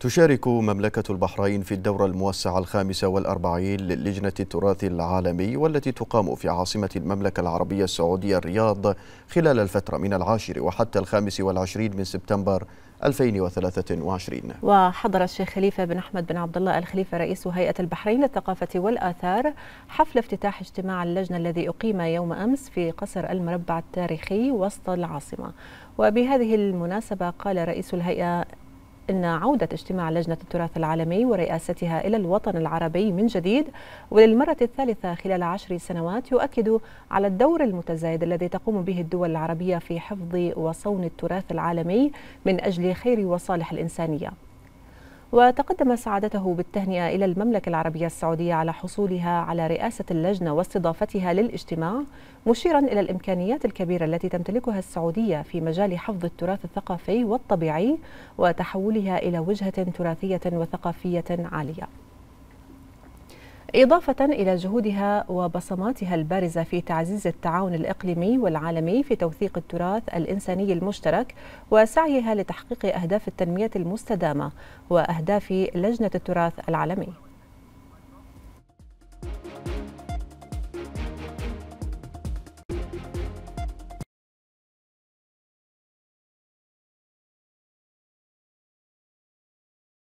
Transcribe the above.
تشارك مملكة البحرين في الدورة الموسعة الخامسة والأربعين للجنة التراث العالمي والتي تقام في عاصمة المملكة العربية السعودية الرياض خلال الفترة من العاشر وحتى الخامس والعشرين من سبتمبر 2023 وحضر الشيخ خليفة بن أحمد بن عبد الله الخليفة رئيس هيئة البحرين للثقافة والآثار حفل افتتاح اجتماع اللجنة الذي أقيم يوم أمس في قصر المربع التاريخي وسط العاصمة وبهذه المناسبة قال رئيس الهيئة أن عودة اجتماع لجنة التراث العالمي ورئاستها إلى الوطن العربي من جديد وللمرة الثالثة خلال عشر سنوات يؤكد على الدور المتزايد الذي تقوم به الدول العربية في حفظ وصون التراث العالمي من أجل خير وصالح الإنسانية وتقدم سعادته بالتهنئة إلى المملكة العربية السعودية على حصولها على رئاسة اللجنة واستضافتها للاجتماع مشيرا إلى الإمكانيات الكبيرة التي تمتلكها السعودية في مجال حفظ التراث الثقافي والطبيعي وتحولها إلى وجهة تراثية وثقافية عالية إضافة إلى جهودها وبصماتها البارزة في تعزيز التعاون الإقليمي والعالمي في توثيق التراث الإنساني المشترك وسعيها لتحقيق أهداف التنمية المستدامة وأهداف لجنة التراث العالمي